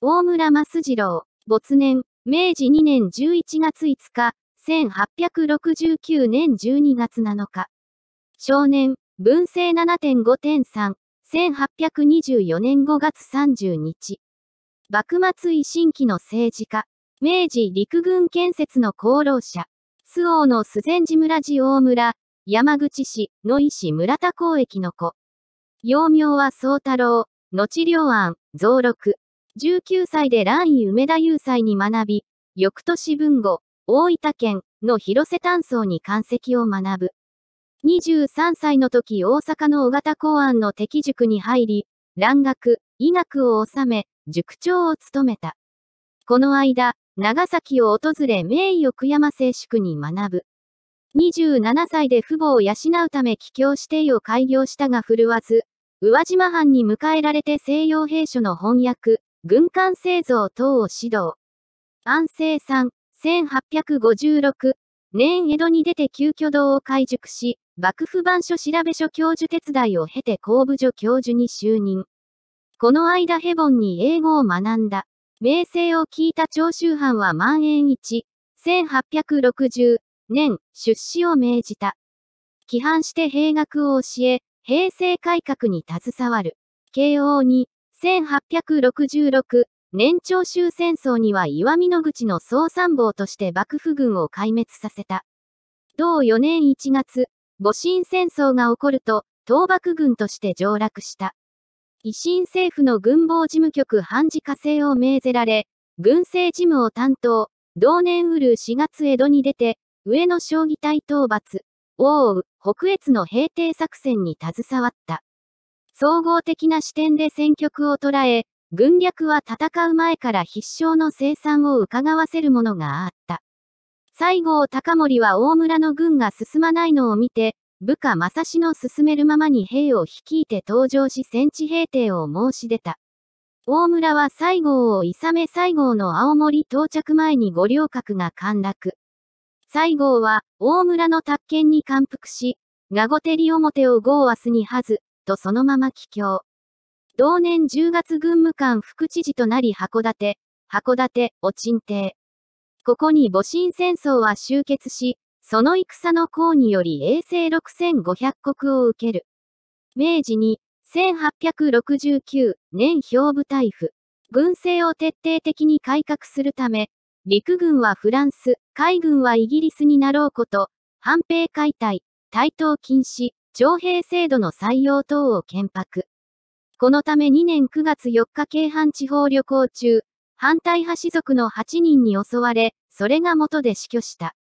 大村益次郎、没年、明治2年11月5日、1869年12月7日。少年、文政7.5.3、1824年5月30日。幕末維新期の政治家、明治陸軍建設の功労者、周防の須前寺村寺大村、山口市野井市村田公駅の子。幼名は宗太郎、後良安、増六。19歳で蘭医梅田雄祭に学び、翌年文後、大分県の広瀬炭層に関石を学ぶ。23歳の時大阪の尾形公安の敵塾に入り、蘭学、医学を治め、塾長を務めた。この間、長崎を訪れ名医奥山静粛に学ぶ。27歳で父母を養うため帰郷指定を開業したが振るわず、宇和島藩に迎えられて西洋兵書の翻訳、軍艦製造等を指導。安政3、1856年江戸に出て旧居堂を改熟し、幕府版書調べ書教授手伝いを経て工部所教授に就任。この間ヘボンに英語を学んだ。名声を聞いた長州藩は万一、一1860年出資を命じた。規範して兵学を教え、平成改革に携わる。慶応に1866年長州戦争には岩見野口の総参謀として幕府軍を壊滅させた。同4年1月、戊辰戦争が起こると、倒幕軍として上洛した。維新政府の軍防事務局判事課制を命ぜられ、軍政事務を担当、同年うる4月江戸に出て、上野将棋隊討伐、王羽、北越の平定作戦に携わった。総合的な視点で戦局を捉え、軍略は戦う前から必勝の生産を伺わせるものがあった。西郷隆盛は大村の軍が進まないのを見て、部下正志の進めるままに兵を率いて登場し戦地平定を申し出た。大村は西郷をいさめ西郷の青森到着前に五稜郭が陥落。西郷は大村の宅見に感服し、ガゴテリ表を豪明日にはず、とそのまま帰郷。同年10月軍務官副知事となり函館、函館、お鎮邸。ここに戊辰戦争は終結し、その戦の功により衛星6500国を受ける。明治に、1869年兵部隊夫。軍政を徹底的に改革するため、陸軍はフランス、海軍はイギリスになろうこと、反兵解体、台頭禁止、徴兵制度の採用等を建白。このため2年9月4日京阪地方旅行中、反対派士族の8人に襲われ、それが元で死去した。